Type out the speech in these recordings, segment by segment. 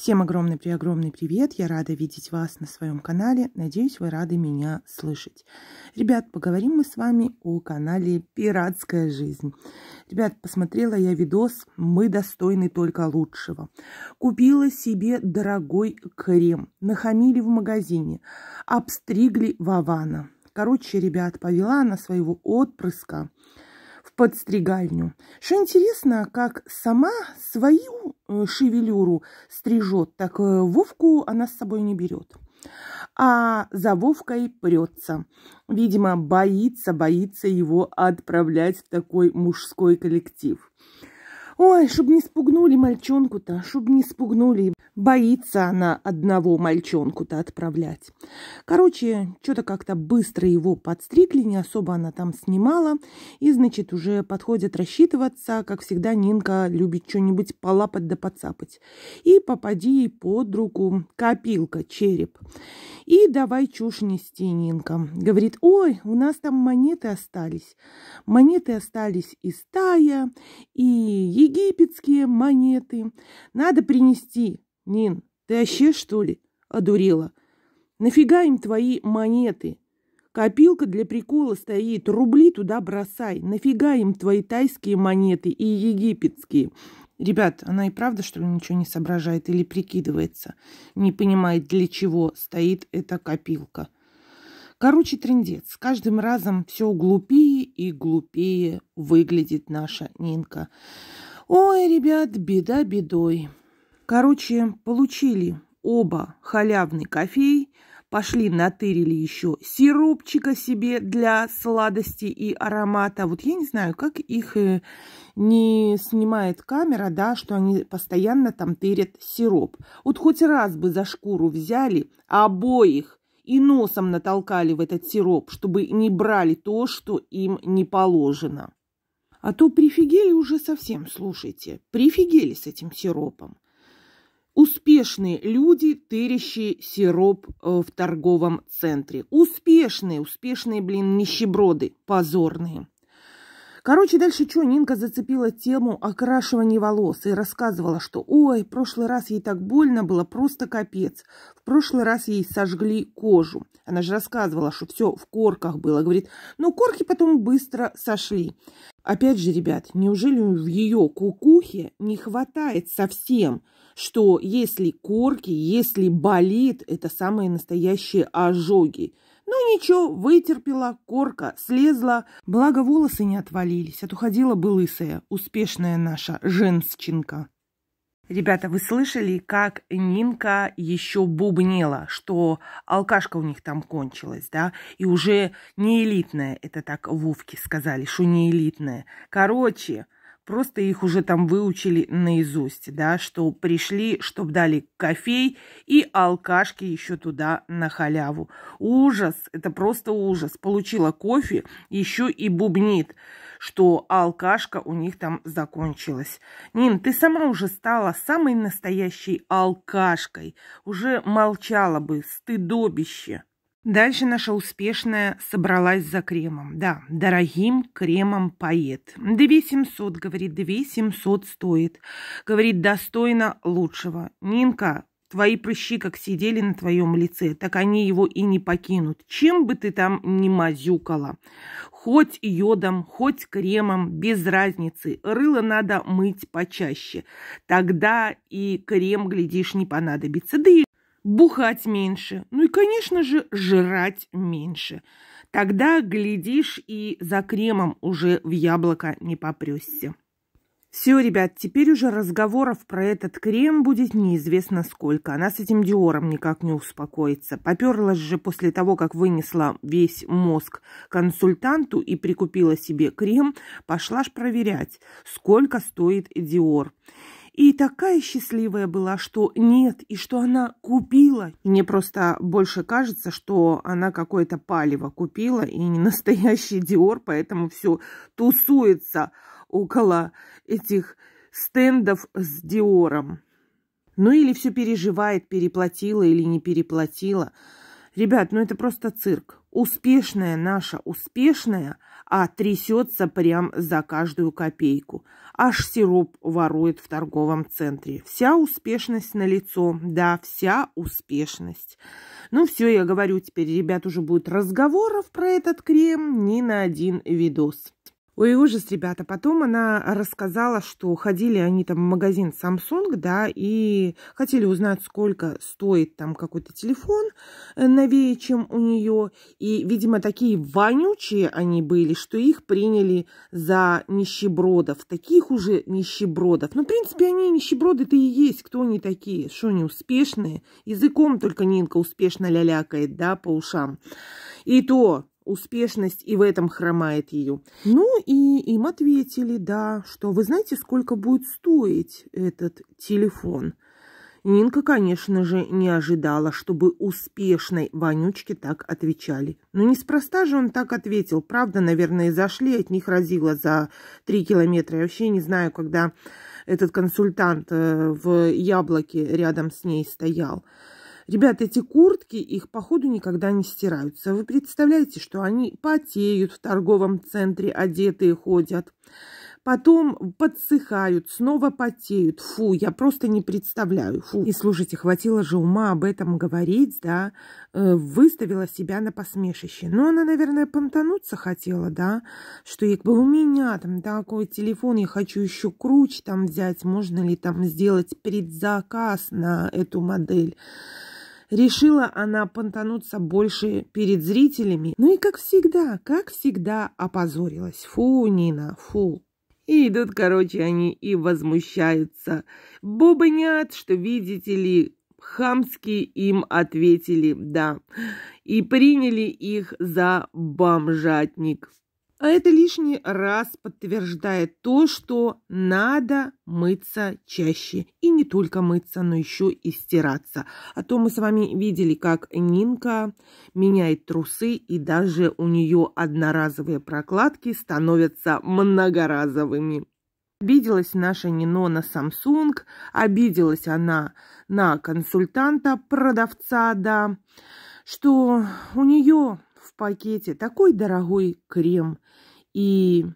Всем огромный-преогромный привет! Я рада видеть вас на своем канале. Надеюсь, вы рады меня слышать. Ребят, поговорим мы с вами о канале «Пиратская жизнь». Ребят, посмотрела я видос «Мы достойны только лучшего». Купила себе дорогой крем, нахамили в магазине, обстригли Вавана. Короче, ребят, повела она своего отпрыска – подстригальню. Что интересно, как сама свою э, шевелюру стрижет, так э, Вовку она с собой не берет. А за Вовкой прется. Видимо, боится, боится его отправлять в такой мужской коллектив. Ой, чтобы не спугнули мальчонку-то, чтобы не спугнули. Боится она одного мальчонку-то отправлять. Короче, что-то как-то быстро его подстригли, не особо она там снимала. И, значит, уже подходят рассчитываться. Как всегда, Нинка любит что-нибудь полапать да подцапать. И попади ей под руку копилка, череп. И давай чушь нести, Нинка. Говорит, ой, у нас там монеты остались. Монеты остались и стая, и египетские монеты. Надо принести Нин, ты вообще, что ли, одурела? Нафига им твои монеты? Копилка для прикола стоит, рубли туда бросай. Нафига им твои тайские монеты и египетские? Ребят, она и правда, что ли, ничего не соображает или прикидывается? Не понимает, для чего стоит эта копилка. Короче, трендец. С каждым разом все глупее и глупее выглядит наша Нинка. Ой, ребят, беда бедой. Короче, получили оба халявный кофей, пошли натырили еще сиропчика себе для сладости и аромата. Вот я не знаю, как их э, не снимает камера, да, что они постоянно там тырят сироп. Вот хоть раз бы за шкуру взяли обоих и носом натолкали в этот сироп, чтобы не брали то, что им не положено. А то прифигели уже совсем, слушайте, прифигели с этим сиропом. Успешные люди, тырящие сироп э, в торговом центре. Успешные, успешные, блин, нищеброды, позорные. Короче, дальше что, Нинка зацепила тему окрашивания волос и рассказывала, что «Ой, в прошлый раз ей так больно было, просто капец. В прошлый раз ей сожгли кожу». Она же рассказывала, что все в корках было. Говорит, но «Ну, корки потом быстро сошли. Опять же, ребят, неужели в ее кукухе не хватает совсем, что если корки, если болит, это самые настоящие ожоги. Ну ничего, вытерпела, корка слезла. Благо волосы не отвалились, А отуходила бы лысая, успешная наша женщинка. Ребята, вы слышали, как Нинка еще бубнела, что алкашка у них там кончилась, да? И уже не элитная, это так Вовки сказали, что не элитная. Короче, просто их уже там выучили наизусть, да, что пришли, чтобы дали кофей и алкашки еще туда на халяву. Ужас, это просто ужас. Получила кофе, еще и бубнит что алкашка у них там закончилась. Нин, ты сама уже стала самой настоящей алкашкой. Уже молчала бы, стыдобище. Дальше наша успешная собралась за кремом. Да, дорогим кремом поет. Две семьсот, говорит, две семьсот стоит. Говорит, достойно лучшего. Нинка, твои прыщи как сидели на твоем лице, так они его и не покинут. Чем бы ты там ни мазюкала, хоть йодом, хоть кремом, без разницы, рыло надо мыть почаще. Тогда и крем, глядишь, не понадобится. Да и бухать меньше, ну и, конечно же, жрать меньше. Тогда, глядишь, и за кремом уже в яблоко не попрешься. Все, ребят, теперь уже разговоров про этот крем будет неизвестно сколько. Она с этим Диором никак не успокоится. Поперлась же после того, как вынесла весь мозг консультанту и прикупила себе крем, пошла ж проверять, сколько стоит Диор. И такая счастливая была, что нет, и что она купила. Мне просто больше кажется, что она какое-то палево купила, и не настоящий Диор, поэтому все тусуется около этих стендов с Диором. Ну или все переживает, переплатила или не переплатила. Ребят, ну это просто цирк. Успешная наша, успешная, а трясется прям за каждую копейку. Аж сироп ворует в торговом центре. Вся успешность на лицо, да, вся успешность. Ну все, я говорю, теперь, ребят, уже будет разговоров про этот крем не на один видос. Ой, ужас, ребята. Потом она рассказала, что ходили они там в магазин Samsung, да, и хотели узнать, сколько стоит там какой-то телефон э, новее, чем у нее. И, видимо, такие вонючие они были, что их приняли за нищебродов. Таких уже нищебродов. Ну, в принципе, они нищеброды-то и есть. Кто они такие? Что они успешные? Языком только Нинка успешно лялякает, да, по ушам. И то успешность и в этом хромает ее. Ну и им ответили, да, что вы знаете, сколько будет стоить этот телефон? Нинка, конечно же, не ожидала, чтобы успешной вонючке так отвечали. Но ну, неспроста же он так ответил. Правда, наверное, зашли, от них разило за три километра. Я вообще не знаю, когда этот консультант э, в яблоке рядом с ней стоял. Ребята, эти куртки, их походу никогда не стираются. Вы представляете, что они потеют в торговом центре, одетые ходят. Потом подсыхают, снова потеют. Фу, я просто не представляю. Фу. И слушайте, хватило же ума об этом говорить, да. Э, выставила себя на посмешище. Но ну, она, наверное, понтануться хотела, да. Что якобы у меня там такой телефон, я хочу еще круче там взять. Можно ли там сделать предзаказ на эту модель? Решила она понтануться больше перед зрителями. Ну и как всегда, как всегда опозорилась. Фу, Нина, фу. И идут, короче, они и возмущаются. Бубнят, что, видите ли, хамски им ответили «да» и приняли их за бомжатник. А это лишний раз подтверждает то, что надо мыться чаще. И не только мыться, но еще и стираться. А то мы с вами видели, как Нинка меняет трусы, и даже у нее одноразовые прокладки становятся многоразовыми. Обиделась наша Нино на Samsung, обиделась она на консультанта, продавца, да, что у нее в пакете, такой дорогой крем. И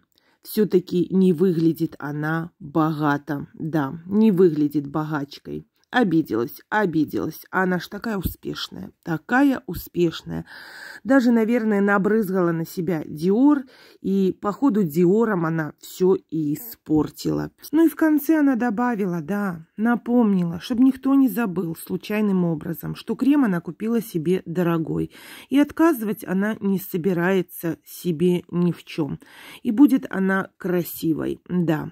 все-таки не выглядит она богато. Да, не выглядит богачкой. Обиделась, обиделась. А она ж такая успешная, такая успешная. Даже, наверное, набрызгала на себя Диор, и по ходу Диором она все и испортила. Ну и в конце она добавила, да, напомнила, чтобы никто не забыл случайным образом, что крем она купила себе дорогой. И отказывать она не собирается себе ни в чем. И будет она красивой, да.